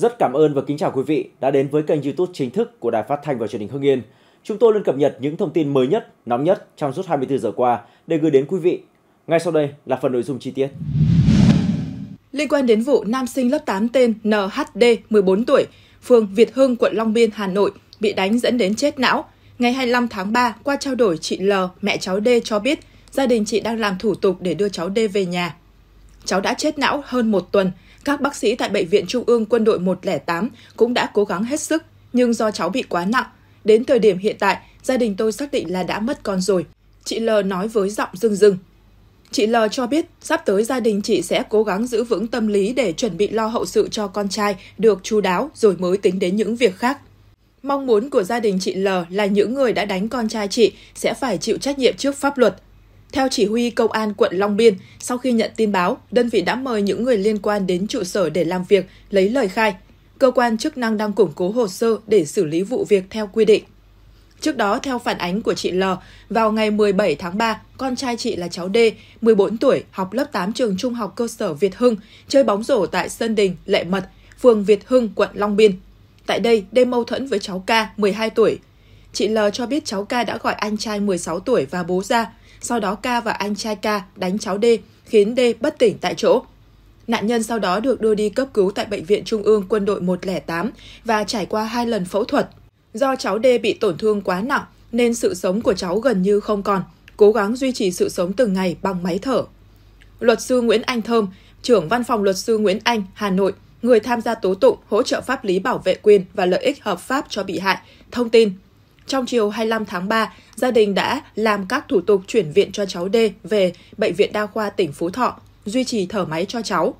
Rất cảm ơn và kính chào quý vị đã đến với kênh YouTube chính thức của Đài Phát thanh và Truyền hình Hưng Yên. Chúng tôi luôn cập nhật những thông tin mới nhất, nóng nhất trong suốt 24 giờ qua để gửi đến quý vị. Ngay sau đây là phần nội dung chi tiết. Liên quan đến vụ nam sinh lớp 8 tên NHD 14 tuổi, phường Việt Hưng, quận Long Biên, Hà Nội bị đánh dẫn đến chết não, ngày 25 tháng 3 qua trao đổi chị L, mẹ cháu D cho biết gia đình chị đang làm thủ tục để đưa cháu D về nhà. Cháu đã chết não hơn một tuần, các bác sĩ tại Bệnh viện Trung ương Quân đội 108 cũng đã cố gắng hết sức, nhưng do cháu bị quá nặng. Đến thời điểm hiện tại, gia đình tôi xác định là đã mất con rồi. Chị L nói với giọng rưng rưng. Chị L cho biết sắp tới gia đình chị sẽ cố gắng giữ vững tâm lý để chuẩn bị lo hậu sự cho con trai được chú đáo rồi mới tính đến những việc khác. Mong muốn của gia đình chị L là những người đã đánh con trai chị sẽ phải chịu trách nhiệm trước pháp luật, theo chỉ huy Công an quận Long Biên, sau khi nhận tin báo, đơn vị đã mời những người liên quan đến trụ sở để làm việc, lấy lời khai. Cơ quan chức năng đang củng cố hồ sơ để xử lý vụ việc theo quy định. Trước đó, theo phản ánh của chị L, vào ngày 17 tháng 3, con trai chị là cháu D, 14 tuổi, học lớp 8 trường trung học cơ sở Việt Hưng, chơi bóng rổ tại Sơn Đình, Lệ Mật, phường Việt Hưng, quận Long Biên. Tại đây, D mâu thuẫn với cháu K, 12 tuổi. Chị L cho biết cháu K đã gọi anh trai 16 tuổi và bố ra, sau đó K và anh trai K đánh cháu D, khiến D bất tỉnh tại chỗ. Nạn nhân sau đó được đưa đi cấp cứu tại Bệnh viện Trung ương Quân đội 108 và trải qua hai lần phẫu thuật. Do cháu D bị tổn thương quá nặng nên sự sống của cháu gần như không còn, cố gắng duy trì sự sống từng ngày bằng máy thở. Luật sư Nguyễn Anh Thơm, trưởng văn phòng luật sư Nguyễn Anh, Hà Nội, người tham gia tố tụng hỗ trợ pháp lý bảo vệ quyền và lợi ích hợp pháp cho bị hại, thông tin trong chiều 25 tháng 3, gia đình đã làm các thủ tục chuyển viện cho cháu D về Bệnh viện Đa khoa tỉnh Phú Thọ, duy trì thở máy cho cháu.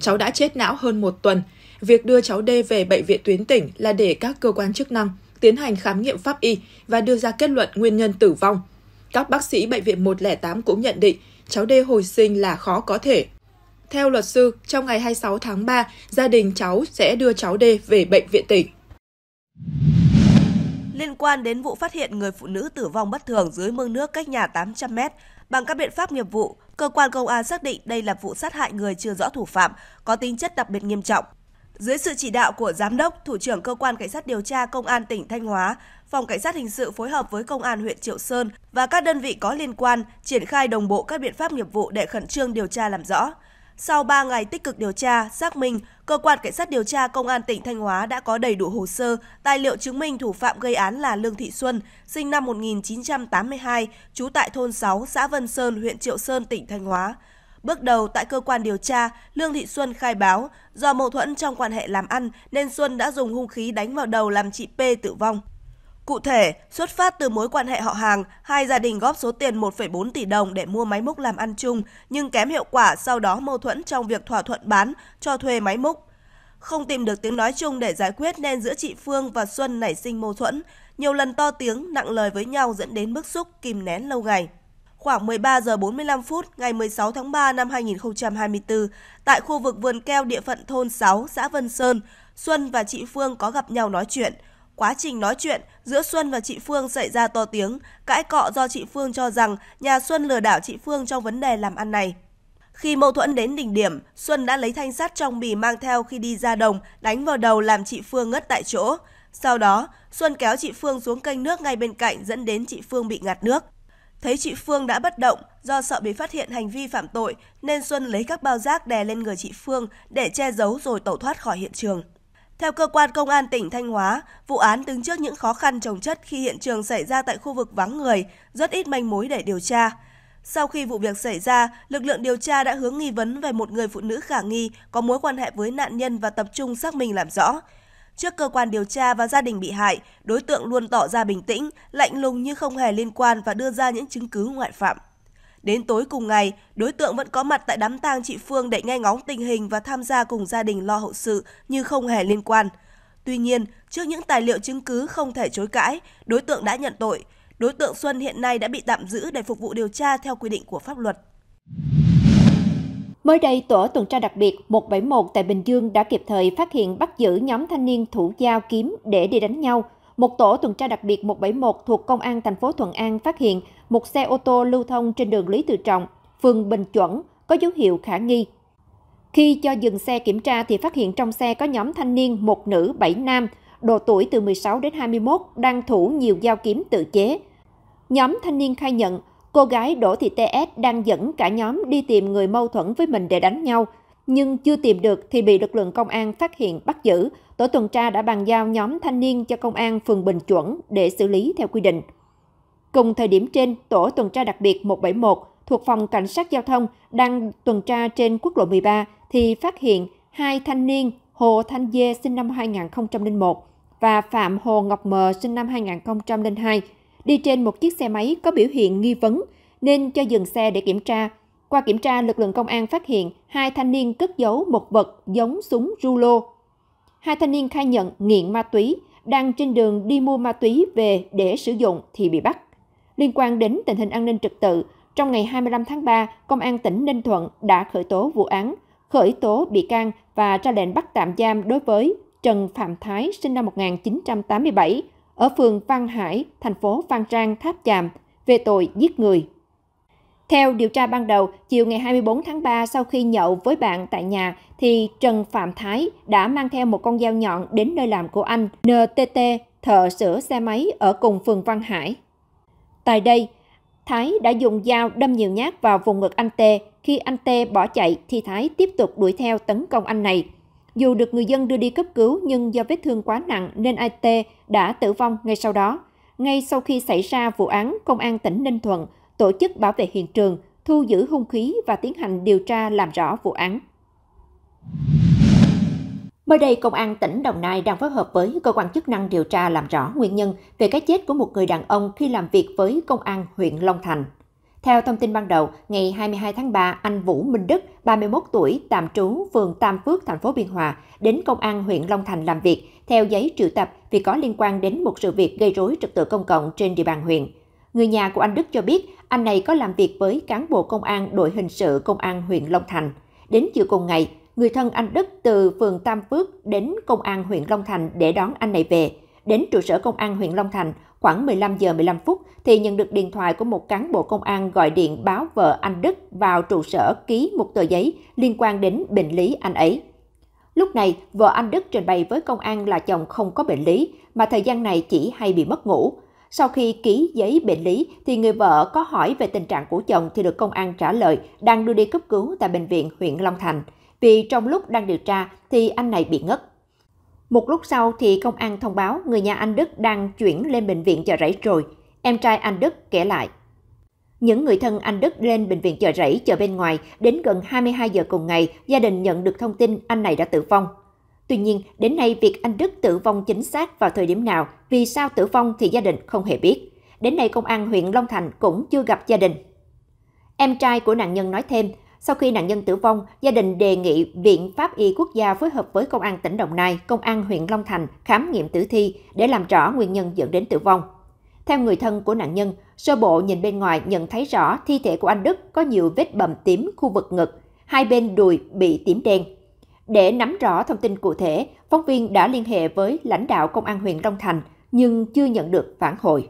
Cháu đã chết não hơn một tuần. Việc đưa cháu D về Bệnh viện tuyến tỉnh là để các cơ quan chức năng tiến hành khám nghiệm pháp y và đưa ra kết luận nguyên nhân tử vong. Các bác sĩ Bệnh viện 108 cũng nhận định cháu D hồi sinh là khó có thể. Theo luật sư, trong ngày 26 tháng 3, gia đình cháu sẽ đưa cháu D về bệnh viện tỉnh liên quan đến vụ phát hiện người phụ nữ tử vong bất thường dưới mương nước cách nhà 800 mét. Bằng các biện pháp nghiệp vụ, cơ quan công an xác định đây là vụ sát hại người chưa rõ thủ phạm, có tính chất đặc biệt nghiêm trọng. Dưới sự chỉ đạo của Giám đốc, Thủ trưởng Cơ quan Cảnh sát điều tra Công an tỉnh Thanh Hóa, Phòng Cảnh sát Hình sự phối hợp với Công an huyện Triệu Sơn và các đơn vị có liên quan triển khai đồng bộ các biện pháp nghiệp vụ để khẩn trương điều tra làm rõ. Sau 3 ngày tích cực điều tra, xác minh, cơ quan cảnh sát điều tra công an tỉnh Thanh Hóa đã có đầy đủ hồ sơ, tài liệu chứng minh thủ phạm gây án là Lương Thị Xuân, sinh năm 1982, trú tại thôn 6, xã Vân Sơn, huyện Triệu Sơn, tỉnh Thanh Hóa. Bước đầu tại cơ quan điều tra, Lương Thị Xuân khai báo do mâu thuẫn trong quan hệ làm ăn nên Xuân đã dùng hung khí đánh vào đầu làm chị P tử vong. Cụ thể, xuất phát từ mối quan hệ họ hàng, hai gia đình góp số tiền 1,4 tỷ đồng để mua máy múc làm ăn chung, nhưng kém hiệu quả sau đó mâu thuẫn trong việc thỏa thuận bán, cho thuê máy múc. Không tìm được tiếng nói chung để giải quyết nên giữa chị Phương và Xuân nảy sinh mâu thuẫn, nhiều lần to tiếng, nặng lời với nhau dẫn đến bức xúc kìm nén lâu ngày. Khoảng 13 giờ 45 phút ngày 16 tháng 3 năm 2024, tại khu vực vườn keo địa phận thôn 6, xã Vân Sơn, Xuân và chị Phương có gặp nhau nói chuyện – Quá trình nói chuyện, giữa Xuân và chị Phương xảy ra to tiếng, cãi cọ do chị Phương cho rằng nhà Xuân lừa đảo chị Phương trong vấn đề làm ăn này. Khi mâu thuẫn đến đỉnh điểm, Xuân đã lấy thanh sắt trong bì mang theo khi đi ra đồng, đánh vào đầu làm chị Phương ngất tại chỗ. Sau đó, Xuân kéo chị Phương xuống kênh nước ngay bên cạnh dẫn đến chị Phương bị ngạt nước. Thấy chị Phương đã bất động do sợ bị phát hiện hành vi phạm tội nên Xuân lấy các bao rác đè lên người chị Phương để che giấu rồi tẩu thoát khỏi hiện trường. Theo cơ quan công an tỉnh Thanh Hóa, vụ án đứng trước những khó khăn trồng chất khi hiện trường xảy ra tại khu vực vắng người, rất ít manh mối để điều tra. Sau khi vụ việc xảy ra, lực lượng điều tra đã hướng nghi vấn về một người phụ nữ khả nghi có mối quan hệ với nạn nhân và tập trung xác minh làm rõ. Trước cơ quan điều tra và gia đình bị hại, đối tượng luôn tỏ ra bình tĩnh, lạnh lùng như không hề liên quan và đưa ra những chứng cứ ngoại phạm. Đến tối cùng ngày, đối tượng vẫn có mặt tại đám tang chị Phương để nghe ngóng tình hình và tham gia cùng gia đình lo hậu sự như không hề liên quan. Tuy nhiên, trước những tài liệu chứng cứ không thể chối cãi, đối tượng đã nhận tội. Đối tượng Xuân hiện nay đã bị tạm giữ để phục vụ điều tra theo quy định của pháp luật. Mới đây, tổ tuần tra đặc biệt 171 tại Bình Dương đã kịp thời phát hiện bắt giữ nhóm thanh niên thủ dao kiếm để đi đánh nhau. Một tổ tuần tra đặc biệt 171 thuộc Công an thành phố Thuận An phát hiện một xe ô tô lưu thông trên đường Lý Tự Trọng, phường Bình Chuẩn, có dấu hiệu khả nghi. Khi cho dừng xe kiểm tra thì phát hiện trong xe có nhóm thanh niên một nữ bảy nam, độ tuổi từ 16 đến 21 đang thủ nhiều dao kiếm tự chế. Nhóm thanh niên khai nhận cô gái Đỗ Thị TS đang dẫn cả nhóm đi tìm người mâu thuẫn với mình để đánh nhau, nhưng chưa tìm được thì bị lực lượng công an phát hiện bắt giữ. Tổ tuần tra đã bàn giao nhóm thanh niên cho công an phường Bình Chuẩn để xử lý theo quy định. Cùng thời điểm trên, tổ tuần tra đặc biệt 171 thuộc phòng cảnh sát giao thông đang tuần tra trên quốc lộ 13 thì phát hiện hai thanh niên Hồ Thanh Dê sinh năm 2001 và Phạm Hồ Ngọc Mờ sinh năm 2002 đi trên một chiếc xe máy có biểu hiện nghi vấn nên cho dừng xe để kiểm tra. Qua kiểm tra, lực lượng công an phát hiện hai thanh niên cất giấu một vật giống súng rulo. Hai thanh niên khai nhận nghiện ma túy, đang trên đường đi mua ma túy về để sử dụng thì bị bắt. Liên quan đến tình hình an ninh trật tự, trong ngày 25 tháng 3, Công an tỉnh Ninh Thuận đã khởi tố vụ án, khởi tố bị can và ra lệnh bắt tạm giam đối với Trần Phạm Thái sinh năm 1987 ở phường Văn Hải, thành phố Phan Trang, Tháp Chàm về tội giết người. Theo điều tra ban đầu, chiều ngày 24 tháng 3 sau khi nhậu với bạn tại nhà thì Trần Phạm Thái đã mang theo một con dao nhọn đến nơi làm của anh NTT, thợ sửa xe máy ở cùng phường Văn Hải. Tại đây, Thái đã dùng dao đâm nhiều nhát vào vùng ngực anh Tê. Khi anh Tê bỏ chạy thì Thái tiếp tục đuổi theo tấn công anh này. Dù được người dân đưa đi cấp cứu nhưng do vết thương quá nặng nên anh Tê đã tử vong ngay sau đó. Ngay sau khi xảy ra vụ án, Công an tỉnh Ninh Thuận tổ chức bảo vệ hiện trường, thu giữ hung khí và tiến hành điều tra làm rõ vụ án. Mới đây, Công an tỉnh Đồng Nai đang phối hợp với cơ quan chức năng điều tra làm rõ nguyên nhân về cái chết của một người đàn ông khi làm việc với Công an huyện Long Thành. Theo thông tin ban đầu, ngày 22 tháng 3, anh Vũ Minh Đức, 31 tuổi, tạm trú phường Tam Phước, thành phố Biên Hòa, đến công an huyện Long Thành làm việc theo giấy triệu tập vì có liên quan đến một sự việc gây rối trật tự công cộng trên địa bàn huyện. Người nhà của anh Đức cho biết, anh này có làm việc với cán bộ công an đội hình sự công an huyện Long Thành. Đến chiều cùng ngày, người thân anh Đức từ phường Tam Phước đến công an huyện Long Thành để đón anh này về. Đến trụ sở công an huyện Long Thành khoảng 15 giờ 15 phút thì nhận được điện thoại của một cán bộ công an gọi điện báo vợ anh Đức vào trụ sở ký một tờ giấy liên quan đến bệnh lý anh ấy. Lúc này, vợ anh Đức trình bày với công an là chồng không có bệnh lý, mà thời gian này chỉ hay bị mất ngủ. Sau khi ký giấy bệnh lý thì người vợ có hỏi về tình trạng của chồng thì được công an trả lời đang đưa đi cấp cứu tại bệnh viện huyện Long Thành vì trong lúc đang điều tra thì anh này bị ngất. Một lúc sau thì công an thông báo người nhà anh Đức đang chuyển lên bệnh viện chợ rẫy rồi. Em trai anh Đức kể lại. Những người thân anh Đức lên bệnh viện chợ rẫy chờ bên ngoài, đến gần 22 giờ cùng ngày, gia đình nhận được thông tin anh này đã tử vong. Tuy nhiên, đến nay việc anh Đức tử vong chính xác vào thời điểm nào, vì sao tử vong thì gia đình không hề biết. Đến nay công an huyện Long Thành cũng chưa gặp gia đình. Em trai của nạn nhân nói thêm, sau khi nạn nhân tử vong, gia đình đề nghị Viện Pháp y Quốc gia phối hợp với Công an tỉnh Đồng Nai, Công an huyện Long Thành khám nghiệm tử thi để làm rõ nguyên nhân dẫn đến tử vong. Theo người thân của nạn nhân, sơ bộ nhìn bên ngoài nhận thấy rõ thi thể của anh Đức có nhiều vết bầm tím khu vực ngực, hai bên đùi bị tím đen. Để nắm rõ thông tin cụ thể, phóng viên đã liên hệ với lãnh đạo Công an huyện Long Thành nhưng chưa nhận được phản hồi.